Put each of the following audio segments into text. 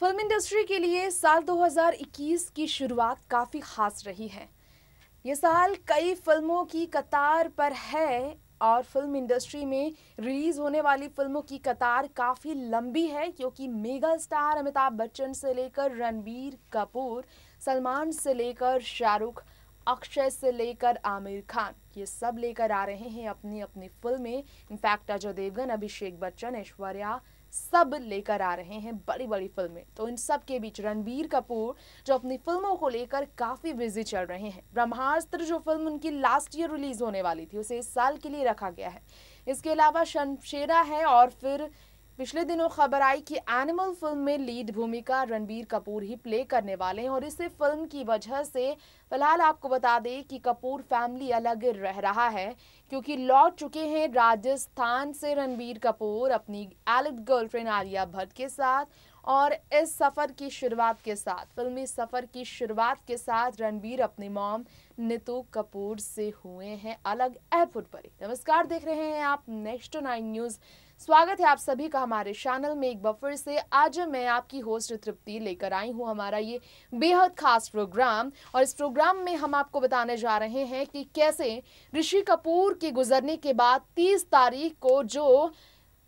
film industry के लिए साल 2021 की शुरुआत काफ़ी खास रही है ये साल कई फिल्मों की कतार पर है और फिल्म इंडस्ट्री में रिलीज़ होने वाली फिल्मों की कतार काफ़ी लंबी है क्योंकि मेगा स्टार अमिताभ बच्चन से लेकर रणबीर कपूर सलमान से लेकर शाहरुख अक्षय से लेकर आमिर खान ये सब लेकर आ रहे हैं अपनी अपनी फिल्में इनफैक्ट अजय देवगन अभिषेक बच्चन ऐश्वर्या सब लेकर आ रहे हैं बड़ी बड़ी फिल्में तो इन सब के बीच रणबीर कपूर जो अपनी फिल्मों को लेकर काफ़ी बिजी चल रहे हैं ब्रह्मास्त्र जो फिल्म उनकी लास्ट ईयर रिलीज़ होने वाली थी उसे इस साल के लिए रखा गया है इसके अलावा शमशेरा है और फिर पिछले दिनों खबर आई कि एनिमल फिल्म में लीड भूमिका रणबीर कपूर ही प्ले करने वाले हैं और इस फिल्म की वजह से फिलहाल आपको बता दें कि कपूर फैमिली अलग रह रहा है क्योंकि लौट चुके हैं राजस्थान से रणबीर कपूर अपनी एलिड गर्लफ्रेंड आलिया भट्ट के साथ और इस सफ़र की शुरुआत के साथ फिल्मी सफ़र की शुरुआत के साथ रणबीर अपनी मॉम नितू कपूर से हुए हैं अलग एयरपोर्ट पर नमस्कार देख रहे हैं आप नेक्स्ट नाइन न्यूज़ स्वागत है आप सभी का हमारे चैनल में एक बफर से आज मैं आपकी होस्ट तृप्ति लेकर आई हूं हमारा ये बेहद खास प्रोग्राम और इस प्रोग्राम में हम आपको बताने जा रहे हैं कि कैसे ऋषि कपूर के गुजरने के बाद 30 तारीख को जो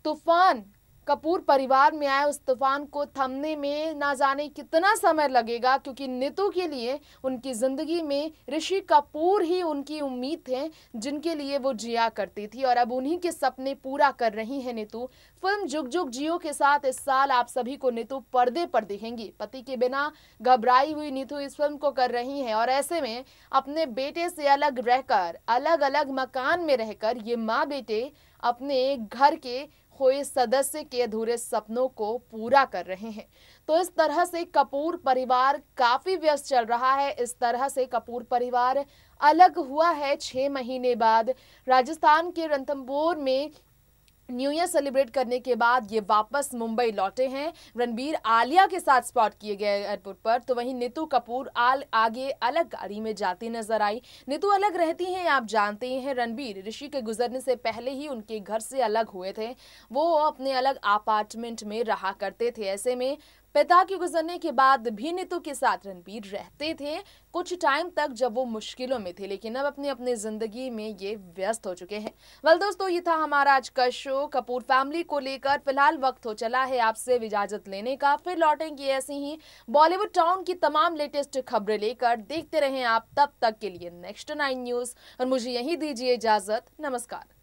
तूफान कपूर परिवार में आए उस तूफान को थमने में ना जाने कितना समय लगेगा क्योंकि नीतू के लिए उनकी ज़िंदगी में ऋषि कपूर ही उनकी उम्मीद थे जिनके लिए वो जिया करती थी और अब उन्हीं के सपने पूरा कर रही हैं नीतू फिल्म जुग जुग जियो के साथ इस साल आप सभी को नीतू पर्दे पर दिखेंगी पति के बिना घबराई हुई नीतू इस फिल्म को कर रही है और ऐसे में अपने बेटे से अलग रहकर अलग अलग मकान में रहकर ये माँ बेटे अपने घर के खोए सदस्य के अधूरे सपनों को पूरा कर रहे हैं तो इस तरह से कपूर परिवार काफी व्यस्त चल रहा है इस तरह से कपूर परिवार अलग हुआ है छह महीने बाद राजस्थान के रंथमपुर में न्यू ईयर सेलिब्रेट करने के बाद ये वापस मुंबई लौटे हैं रणबीर आलिया के साथ स्पॉट किए गए एयरपोर्ट पर तो वहीं नीतू कपूर आल आगे अलग गाड़ी में जाती नजर आई नीतू अलग रहती हैं आप जानते ही हैं रणबीर ऋषि के गुजरने से पहले ही उनके घर से अलग हुए थे वो अपने अलग अपार्टमेंट में रहा करते थे ऐसे में पिता के गुजरने के बाद भी नीतू के साथ रणबीर रहते थे कुछ टाइम तक जब वो मुश्किलों में थे लेकिन अब अपनी अपनी जिंदगी में ये व्यस्त हो चुके हैं वेल दोस्तों ये था हमारा आज का शो कपूर फैमिली को लेकर फिलहाल वक्त हो चला है आपसे इजाजत लेने का फिर लौटेंगे ऐसी ही बॉलीवुड टाउन की तमाम लेटेस्ट खबरें लेकर देखते रहें आप तब तक के लिए नेक्स्ट नाइन न्यूज और मुझे यही दीजिए इजाजत नमस्कार